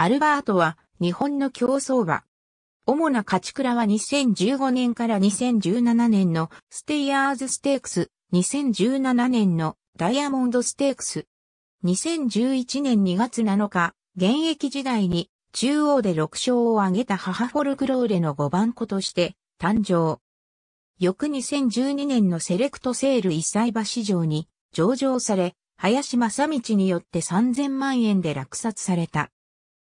アルバートは日本の競争馬。主な勝ち倉は2015年から2017年のステイヤーズステークス、2017年のダイヤモンドステークス。2011年2月7日、現役時代に中央で6勝を挙げた母フォルクローレの5番子として誕生。翌2012年のセレクトセール一歳馬市場に上場され、林正道によって3000万円で落札された。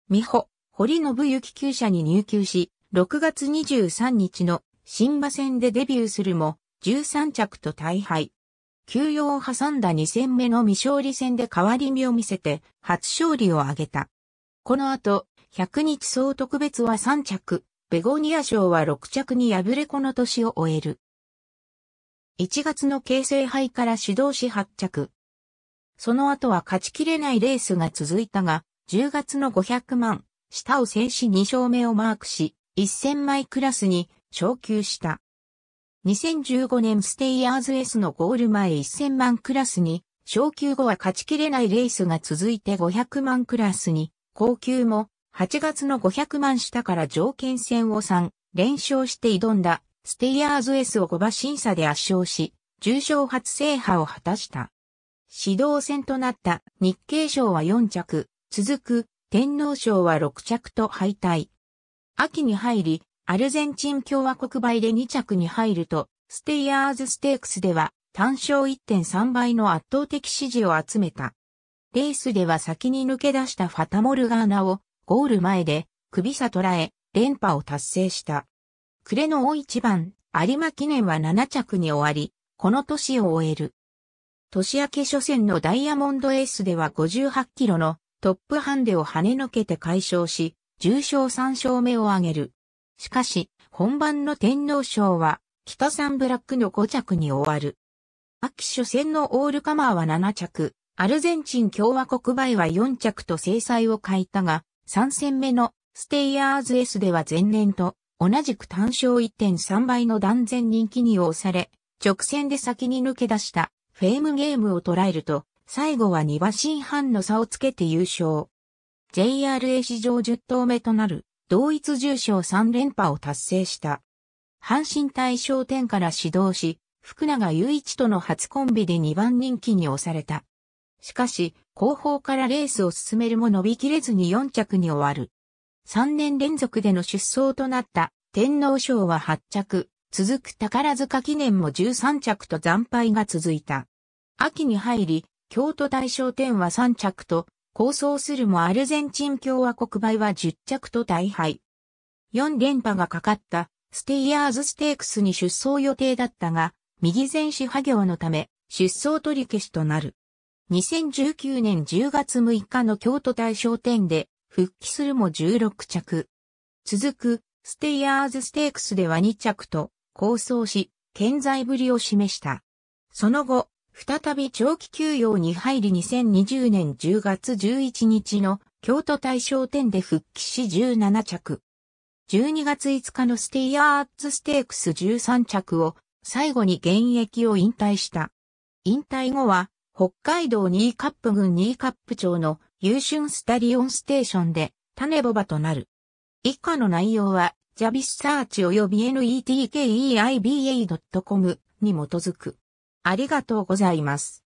美穂、堀信之厩者に入球し、6月23日の新馬戦でデビューするも、13着と大敗。休養を挟んだ2戦目の未勝利戦で変わり身を見せて、初勝利を挙げた。この後、100日総特別は3着、ベゴニア賞は6着に敗れこの年を終える。1月の形成杯から指導し8着。その後は勝ちきれないレースが続いたが、10月の500万、下を制し2勝目をマークし、1000枚クラスに昇級した。2015年ステイヤーズ S のゴール前1000万クラスに、昇級後は勝ちきれないレースが続いて500万クラスに、高級も8月の500万下から条件戦を3連勝して挑んだステイヤーズ S を5馬審査で圧勝し、重賞初制覇を果たした。指導戦となった日経賞は4着、続く天皇賞は6着と敗退。秋に入り、アルゼンチン共和国倍で2着に入ると、ステイヤーズステークスでは単勝1.3倍の圧倒的支持を集めた。レースでは先に抜け出したファタモルガーナをゴール前で首差捉え連覇を達成した。暮れの大一番有馬記念は7着に終わり、この年を終える。年明け初戦のダイヤモンドエースでは58キロのトップハンデを跳ねのけて解消し、重賞3勝目を挙げる。しかし、本番の天皇賞は、北三ブラックの5着に終わる。秋初戦のオールカマーは7着、アルゼンチン共和国バイは4着と制裁を欠いたが、3戦目のステイヤーズ S では前年と同じく単勝1.3倍の断然人気に押され、直線で先に抜け出したフェームゲームを捉えると、最後は2馬身半の差をつけて優勝。JRA 史上10頭目となる同一重賞3連覇を達成した。阪神大賞典から始動し、福永雄一との初コンビで2番人気に押された。しかし、後方からレースを進めるも伸びきれずに4着に終わる。3年連続での出走となった天皇賞は8着、続く宝塚記念も13着と惨敗が続いた。秋に入り、京都大商店は3着と、構想するもアルゼンチン共和国倍は10着と大敗。4連覇がかかったステイヤーズステークスに出走予定だったが、右前肢派行のため出走取り消しとなる。2019年10月6日の京都大商店で復帰するも16着。続くステイヤーズステークスでは2着と構想し、健在ぶりを示した。その後、再び長期休養に入り2020年10月11日の京都大賞店で復帰し17着。12月5日のスティアーツステークス13着を最後に現役を引退した。引退後は北海道ニーカップ郡ニーカップ町の優春スタリオンステーションで種ボバとなる。以下の内容はジャビスサーチ及び netkeiba.com に基づく。ありがとうございます。